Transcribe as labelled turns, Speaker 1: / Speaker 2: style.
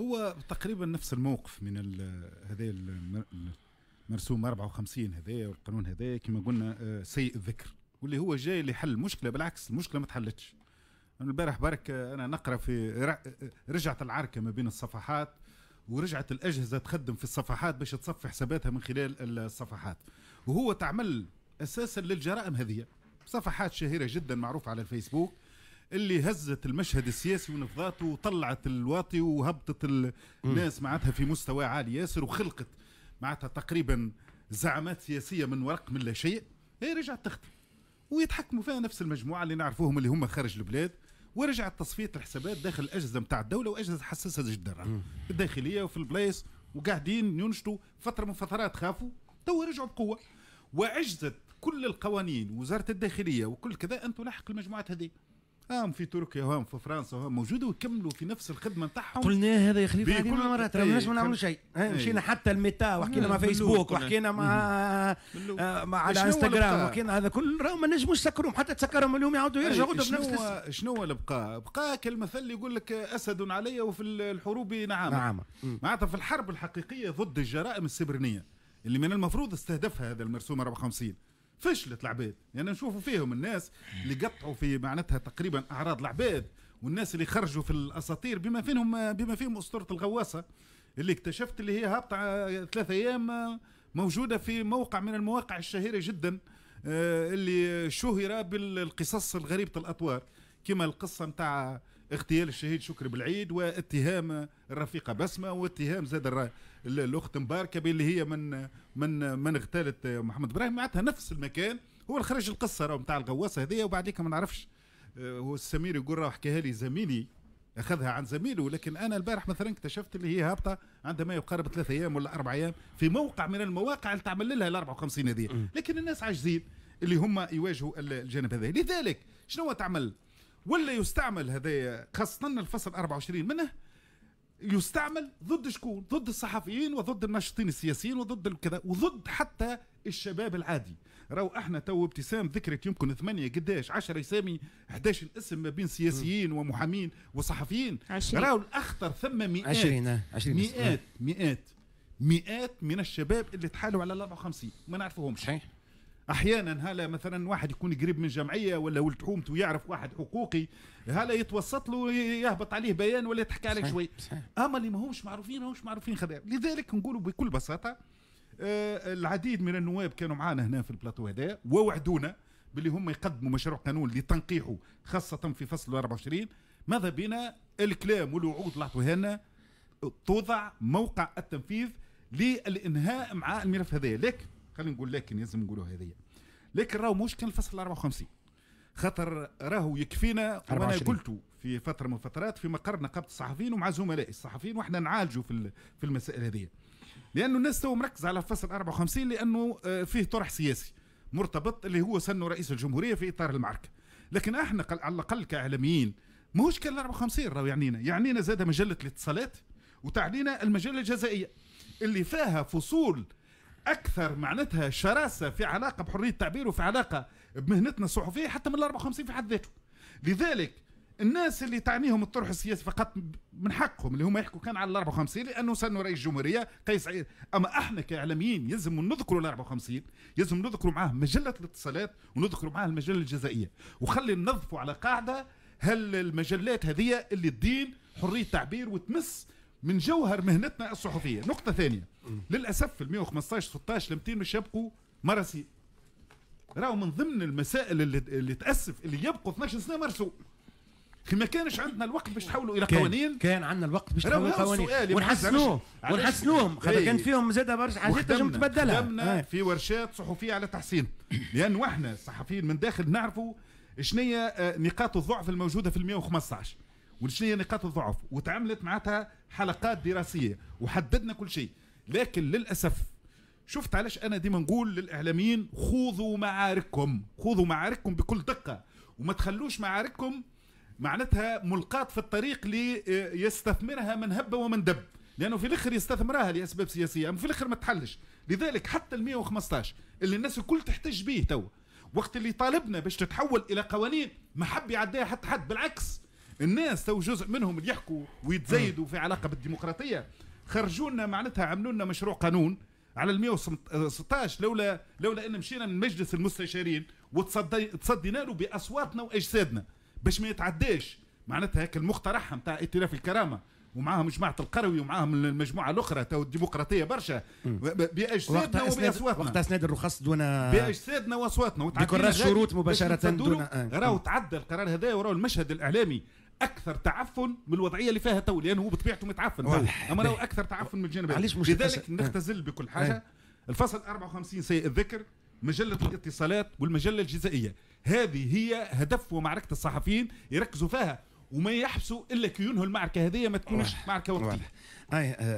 Speaker 1: هو تقريبا نفس الموقف من هذا المرسوم 54 هذا والقانون هذا كما قلنا آه، سيء الذكر واللي هو جاي لحل المشكله بالعكس المشكله ما تحلتش البارح برك آه، انا نقرا في آه، رجعت العركه ما بين الصفحات ورجعت الاجهزه تخدم في الصفحات باش تصفي حساباتها من خلال الصفحات وهو تعمل اساسا للجرائم هذه صفحات شهيره جدا معروفه على الفيسبوك اللي هزت المشهد السياسي ونفضاته وطلعت الواطي وهبطت الناس معناتها في مستوى عالي ياسر وخلقت معناتها تقريبا زعامات سياسيه من ورق من لا شيء هي إيه، رجعت تخدم ويتحكموا فيها نفس المجموعه اللي نعرفوهم اللي هم خارج البلاد ورجعت تصفيه الحسابات داخل الاجهزه نتاع الدوله واجهزه حساسه جدا الداخليه وفي البلايص وقاعدين ينشطوا فتره من فترات خافوا تو رجعوا بقوه وعجزت كل القوانين وزاره الداخليه وكل كذا ان تلاحق المجموعات هذه هم في تركيا وهم في فرنسا وهم موجوده ويكملوا في نفس الخدمه نتاعهم قلنا هذا يا خليفه هذه كل مرات إيه، ما نعملوا شيء إيه. مشينا حتى الميتا وحكينا مع فيسبوك وحكينا آه، مع مع على انستغرام وحكينا هذا كل راه ما نجموش نسكرهم حتى تسكرهم اليوم يعاودوا يرجعوا إيه، بنفس شنو البقاء؟ بقاء كالمثل اللي يقول لك اسد علي وفي الحروب نعامه نعامه معناتها في الحرب الحقيقيه ضد الجرائم السبرنيه اللي من المفروض استهدفها هذا المرسوم 54 فشلت العباد يعني نشوفوا فيهم الناس اللي قطعوا في معناتها تقريبا اعراض العباد والناس اللي خرجوا في الاساطير بما فيهم بما فيهم اسطوره الغواصه اللي اكتشفت اللي هي هابطه آه، ثلاثة ايام آه، موجوده في موقع من المواقع الشهيره جدا آه، اللي شهر بالقصص الغريبه الاطوار كما القصه نتاع اغتيال الشهيد شكري بالعيد واتهام الرفيقه بسمه واتهام زاد الاخت مباركه باللي هي من من من اغتالت محمد ابراهيم معناتها نفس المكان هو اللي خرج القصه راه نتاع الغواصه هذيا وبعديك ما نعرفش آه، هو السمير يقول راه حكاها لي زميلي اخذها عن زميله لكن انا البارح مثلا اكتشفت اللي هي هابطه عندها ما يقارب ثلاثة ايام ولا اربع ايام في موقع من المواقع اللي تعمل لها ال 54 هذه لكن الناس عاجزين اللي هم يواجهوا الجانب هذا لذلك شنو تعمل ولا يستعمل هذايا خاصه الفصل 24 منه يستعمل ضد شكون ضد الصحفيين وضد الناشطين السياسيين وضد الكذا وضد حتى الشباب العادي راهو احنا تو ابتسام ذكرت يمكن ثمانية قداش 10 يسامي 11 اسم ما بين سياسيين ومحامين وصحفيين راهو الاخطر ثم مئات عشرين. اه، عشرين. مئات اه. مئات مئات من الشباب اللي تحالوا على 54 ما نعرفوهمش صحيح احيانا هلا مثلا واحد يكون قريب من جمعيه ولا ولد حومته يعرف واحد حقوقي هلا يتوسط له يهبط عليه بيان ولا تحكي عليك شوي اما اللي ماهوش معروفين ماهوش معروفين خدام لذلك نقولوا بكل بساطه آه العديد من النواب كانوا معنا هنا في البلاطو هذا ووعدونا باللي هم يقدموا مشروع قانون لتنقيحه خاصه في فصل 24 ماذا بنا الكلام والوعود اللي عطوها لنا توضع موقع التنفيذ للانهاء مع الملف هذا لكن خلينا نقول لكن لازم نقولوا هذه لكن راهو مش كان الفصل 54 خاطر راهو يكفينا وانا قلت في فتره من الفترات في مقر نقابه الصحفيين ومع زملائي الصحفيين واحنا نعالجوا في في المسائل هذه لانه الناس تو مركزه على الفصل 54 لانه آه، فيه طرح سياسي مرتبط اللي هو سنه رئيس الجمهوريه في اطار المعركه لكن احنا على الاقل كاعلاميين ماهوش كان 54 راهو يعنينا يعنينا زاد مجله الاتصالات وتعنينا المجله الجزائيه اللي فيها فصول اكثر معناتها شراسه في علاقه بحريه التعبير وفي علاقه بمهنتنا الصحفيه حتى من ال 54 في حد ذاته لذلك الناس اللي تعنيهم الطرح السياسي فقط من حقهم اللي هم يحكوا كان على ال 54 لانه سنوا رئيس الجمهوريه قيس عيد اما احنا كاعلاميين يلزم نذكروا ال 54 يلزم نذكروا معاه مجله الاتصالات ونذكروا معاه المجله الجزائيه وخلي ننظفوا على قاعده هل المجلات هذه اللي تدين حريه تعبير وتمس من جوهر مهنتنا الصحفيه نقطه ثانيه للاسف في 115 16 لمتين 200 مش يبقوا مرسي راهو من ضمن المسائل اللي, اللي تاسف اللي يبقوا 12 سنه مرسو ما كانش عندنا الوقت باش تحولوا الى كان قوانين كان عندنا الوقت باش تحولوا قوانين ونحسنوه ونحسنوهم خاطر كان إيه. فيهم زاده برشا حاجات تنجم تبدلها خدمنا آه. في ورشات صحفيه على تحسين لانه احنا الصحفيين من داخل نعرفوا شنو هي آه، نقاط الضعف الموجوده في ال 115 وشنو هي نقاط الضعف وتعملت معناتها حلقات دراسيه وحددنا كل شيء لكن للاسف شفت علاش انا ديما نقول للاعلاميين خوضوا معارككم خوضوا معارككم بكل دقه وما تخلوش معارككم معناتها ملقاة في الطريق ليستثمرها آه، من هب ومن دب لانه في الاخر يستثمرها لاسباب سياسيه اما في الاخر ما تحلش لذلك حتى ال 115 اللي الناس الكل تحتج به تو وقت اللي طالبنا باش تتحول الى قوانين ما حب يعديها حتى حد بالعكس الناس تو جزء منهم اللي يحكوا ويتزايدوا في علاقه بالديمقراطيه خرجوا لنا معناتها عملوا لنا مشروع قانون على ال 116 لولا لولا ان مشينا من مجلس المستشارين وتصدينا له باصواتنا واجسادنا باش ما يتعداش معناتها هيك المقترح نتاع ائتلاف الكرامه ومعاهم جماعه القروي ومعاهم المجموعه الاخرى تو الديمقراطيه برشا باجسادنا وباصواتنا وقتها سناد الرخص دون باجسادنا واصواتنا بكراس شروط مباشره دون آه. راهو تعدى القرار هذا وراهو المشهد الاعلامي اكثر تعفن من الوضعيه اللي فيها تو لانه هو بطبيعته متعفن اما لو اكثر تعفن من الجانب علاش مش لذلك نختزل بكل آه. حاجه آه. الفصل 54 سيء الذكر مجله الاتصالات والمجله الجزائيه هذه هي هدف ومعركه الصحفيين يركزوا فيها وما يحبسوا الا كي ينهوا المعركه هذه ما تكونش معركه وقتيه